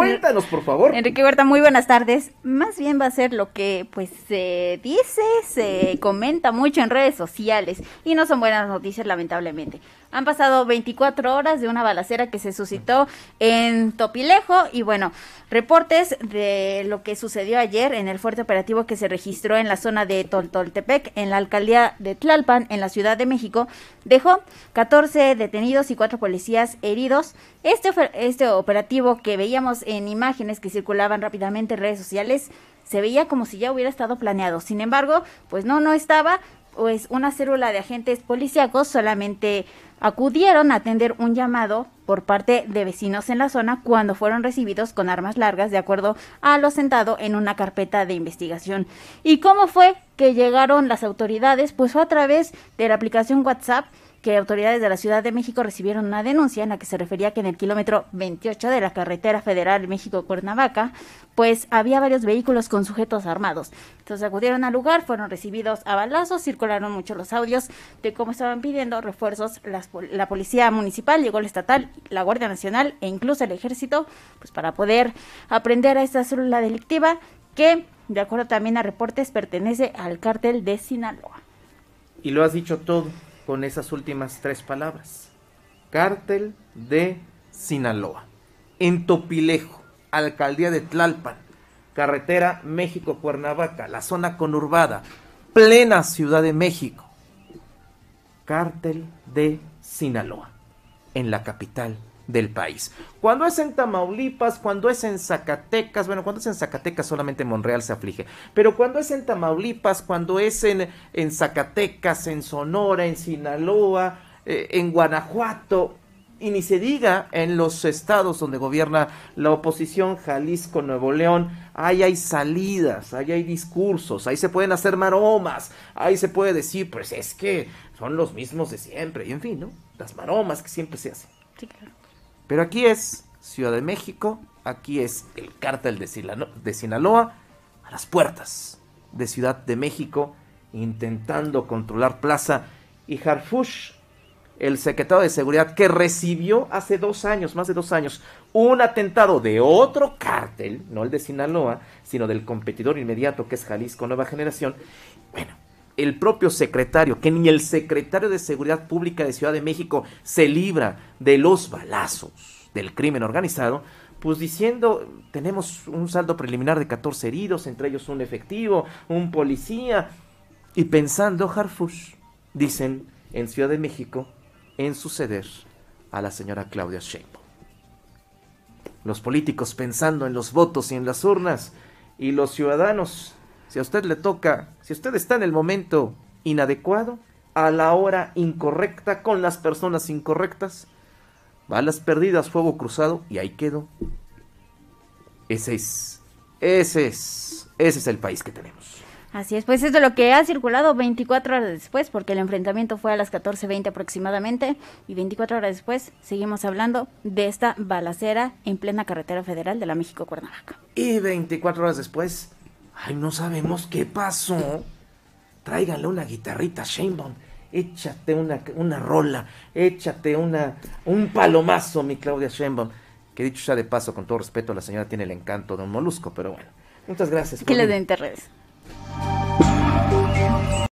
Cuéntanos, por favor. Enrique Huerta, muy buenas tardes. Más bien va a ser lo que pues se dice, se comenta mucho en redes sociales y no son buenas noticias, lamentablemente. Han pasado 24 horas de una balacera que se suscitó en Topilejo y bueno, reportes de lo que sucedió ayer en el fuerte operativo que se registró en la zona de Toltoltepec, en la alcaldía de Tlalpan, en la Ciudad de México, dejó 14 detenidos y 4 policías heridos. Este, este operativo que veíamos en imágenes que circulaban rápidamente en redes sociales se veía como si ya hubiera estado planeado. Sin embargo, pues no, no estaba pues una célula de agentes policíacos solamente acudieron a atender un llamado por parte de vecinos en la zona cuando fueron recibidos con armas largas de acuerdo a lo sentado en una carpeta de investigación. ¿Y cómo fue que llegaron las autoridades? Pues fue a través de la aplicación WhatsApp que autoridades de la Ciudad de México recibieron una denuncia en la que se refería que en el kilómetro 28 de la carretera federal México-Cuernavaca, pues había varios vehículos con sujetos armados. Entonces acudieron al lugar, fueron recibidos a balazos, circularon mucho los audios de cómo estaban pidiendo refuerzos la policía municipal, llegó la estatal, la Guardia Nacional e incluso el ejército, pues para poder aprender a esta célula delictiva que, de acuerdo también a reportes, pertenece al cártel de Sinaloa. Y lo has dicho todo con esas últimas tres palabras. Cártel de Sinaloa. En Topilejo, alcaldía de Tlalpan, carretera México-Cuernavaca, la zona conurbada, plena Ciudad de México. Cártel de Sinaloa, en la capital del país. Cuando es en Tamaulipas, cuando es en Zacatecas, bueno, cuando es en Zacatecas solamente Monreal se aflige, pero cuando es en Tamaulipas, cuando es en, en Zacatecas, en Sonora, en Sinaloa, eh, en Guanajuato, y ni se diga en los estados donde gobierna la oposición, Jalisco, Nuevo León, ahí hay salidas, ahí hay discursos, ahí se pueden hacer maromas, ahí se puede decir, pues es que son los mismos de siempre, y en fin, ¿no? Las maromas que siempre se hacen. Pero aquí es Ciudad de México, aquí es el cártel de, Sinaloa, a las puertas de Ciudad de México, intentando controlar Plaza. Y Harfush, el secretario de Seguridad, que recibió hace dos años, más de dos años, un atentado de otro cártel, no el de Sinaloa, sino del competidor inmediato que es Jalisco Nueva Generación. Bueno, el propio secretario, que ni el secretario de Seguridad Pública de Ciudad de México se libra de los balazos del crimen organizado, pues diciendo, tenemos un saldo preliminar de 14 heridos, entre ellos un efectivo, un policía, y pensando, Harfush, dicen en Ciudad de México, en suceder a la señora Claudia Sheinbaum. Los políticos pensando en los votos y en las urnas, y los ciudadanos si a usted le toca, si usted está en el momento inadecuado, a la hora incorrecta, con las personas incorrectas, balas perdidas, fuego cruzado y ahí quedó. Ese es, ese es, ese es el país que tenemos. Así es, pues es de lo que ha circulado 24 horas después, porque el enfrentamiento fue a las 14.20 aproximadamente, y 24 horas después seguimos hablando de esta balacera en plena carretera federal de la México-Cuernavaca. Y 24 horas después Ay, no sabemos qué pasó. Tráigale una guitarrita, Bond, Échate una, rola, échate una, un palomazo, mi Claudia Sheinbaum. Que dicho ya de paso, con todo respeto, la señora tiene el encanto de un molusco, pero bueno. Muchas gracias. Que le den interés.